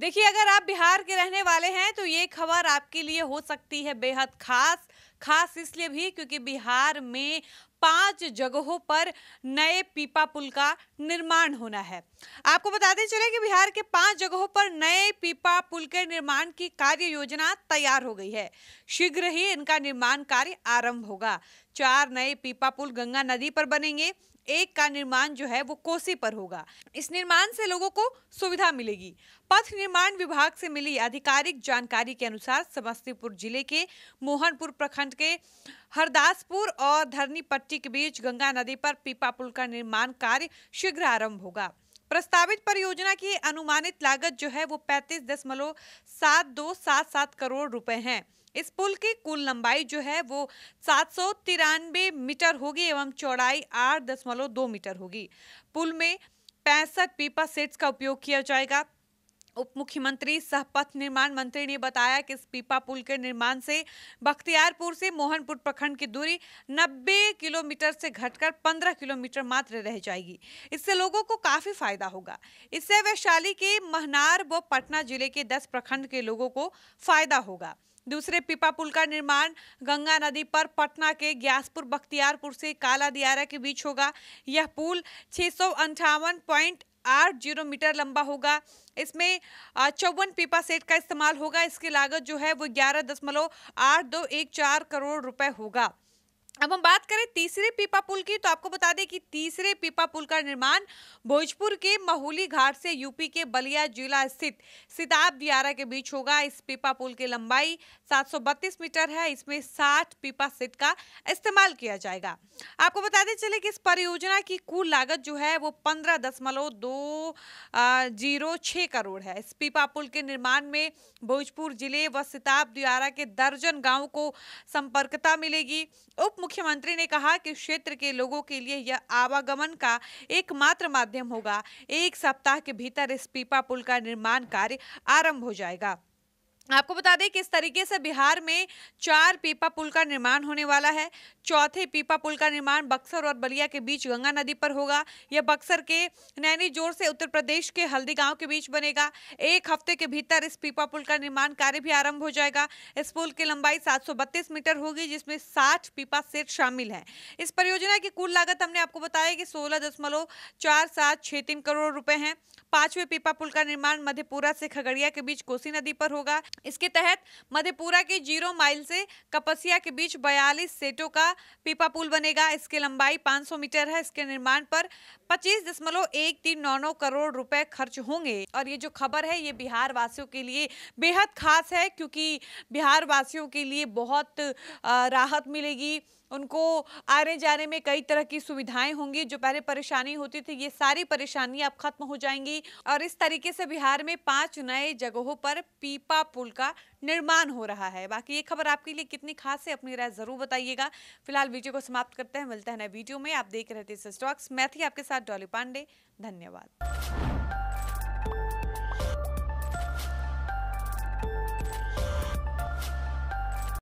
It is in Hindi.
देखिए अगर आप बिहार के रहने वाले हैं तो ये खबर आपके लिए हो सकती है बेहद खास खास इसलिए भी क्योंकि बिहार में पांच जगहों पर नए पीपा पुल का निर्माण होना है आपको बताते चले कि बिहार के पांच जगहों पर नए पीपा पुल के निर्माण की कार्य योजना तैयार हो गई है शीघ्र ही इनका निर्माण कार्य आरंभ होगा चार नए पीपा पुल गंगा नदी पर बनेंगे एक का निर्माण जो है वो कोसी पर होगा इस निर्माण से लोगों को सुविधा मिलेगी पथ निर्माण विभाग से मिली आधिकारिक जानकारी के अनुसार समस्तीपुर जिले के मोहनपुर प्रखंड के हरदासपुर और धरनी पट्टी के बीच गंगा नदी पर पीपा पुल का निर्माण कार्य शीघ्र आरंभ होगा प्रस्तावित परियोजना की अनुमानित लागत जो है वो पैंतीस दशमलव सात दो सात सात करोड़ रुपए हैं इस पुल की कुल लंबाई जो है वो सात मीटर होगी एवं चौड़ाई आठ मीटर होगी पुल में पैंसठ पीपा सेट्स का उपयोग किया जाएगा उप मुख्यमंत्री सह पथ निर्माण मंत्री ने बताया कि इस पीपा पुल के निर्माण से बख्तियारपुर से मोहनपुर प्रखंड की दूरी 90 किलोमीटर से घटकर 15 किलोमीटर मात्र रह जाएगी इससे लोगों को काफ़ी फायदा होगा इससे वैशाली के महनार व पटना जिले के 10 प्रखंड के लोगों को फायदा होगा दूसरे पिपा पुल का निर्माण गंगा नदी पर पटना के ग्यासपुर बख्तियारपुर से काला दियारा के बीच होगा यह पुल छः सौ अंठावन पॉइंट आठ जीरो मीटर लंबा होगा इसमें चौवन पीपा सेट का इस्तेमाल होगा इसकी लागत जो है वो ग्यारह दशमलव आठ दो एक चार करोड़ रुपए होगा अब हम बात करें तीसरे पीपा पुल की तो आपको बता दें कि तीसरे पीपा पुल का निर्माण भोजपुर के महुली घाट से यूपी के बलिया जिला स्थित सिताब दियारा के बीच होगा इस पीपा पुल की लंबाई 732 मीटर है इसमें 60 पीपा सिट का इस्तेमाल किया जाएगा आपको बता दें चले कि इस परियोजना की कुल लागत जो है वो पंद्रह दशमलव दो जीरो छः करोड़ है इस पीपा पुल के निर्माण में भोजपुर जिले व सिताब दियारा के दर्जन गाँव को संपर्कता मिलेगी उप मुख्यमंत्री ने कहा कि क्षेत्र के लोगों के लिए यह आवागमन का एकमात्र माध्यम होगा एक सप्ताह के भीतर इस पीपा पुल का निर्माण कार्य आरंभ हो जाएगा आपको बता दें किस तरीके से बिहार में चार पीपा पुल का निर्माण होने वाला है चौथे पीपा पुल का निर्माण बक्सर और बलिया के बीच गंगा नदी पर होगा यह बक्सर के नैनी जोर से उत्तर प्रदेश के हल्दी गांव के बीच बनेगा एक हफ्ते के भीतर इस पीपा पुल का निर्माण कार्य भी आरंभ हो जाएगा इस पुल की लंबाई सात मीटर होगी जिसमें साठ पीपा सेट शामिल है इस परियोजना की कुल लागत हमने आपको बताया कि सोलह दशमलव चार सात छः तीन करोड़ रुपए हैं पांचवें पीपा पुल का निर्माण मधेपुरा से खगड़िया के बीच कोसी नदी पर होगा इसके तहत मधेपुरा के जीरो माइल से कपसिया के बीच 42 सेटों का पीपा पुल बनेगा इसकी लंबाई 500 मीटर है इसके निर्माण पर पच्चीस दशमलव एक तीन नौ नौ करोड़ रुपए खर्च होंगे और ये जो खबर है ये बिहार वासियों के लिए बेहद खास है क्योंकि बिहार वासियों के लिए बहुत राहत मिलेगी उनको आने जाने में कई तरह की सुविधाएं होंगी जो पहले परेशानी होती थी ये सारी परेशानियां अब खत्म हो जाएंगी और इस तरीके से बिहार में पांच नए जगहों पर पीपा पुल का निर्माण हो रहा है बाकी ये खबर आपके लिए कितनी खास है अपनी राय जरूर बताइएगा फिलहाल वीडियो को समाप्त करते हैं मिलते हैं नए वीडियो में आप देख रहे थे स्टॉक्स आपके साथ डॉली पांडे धन्यवाद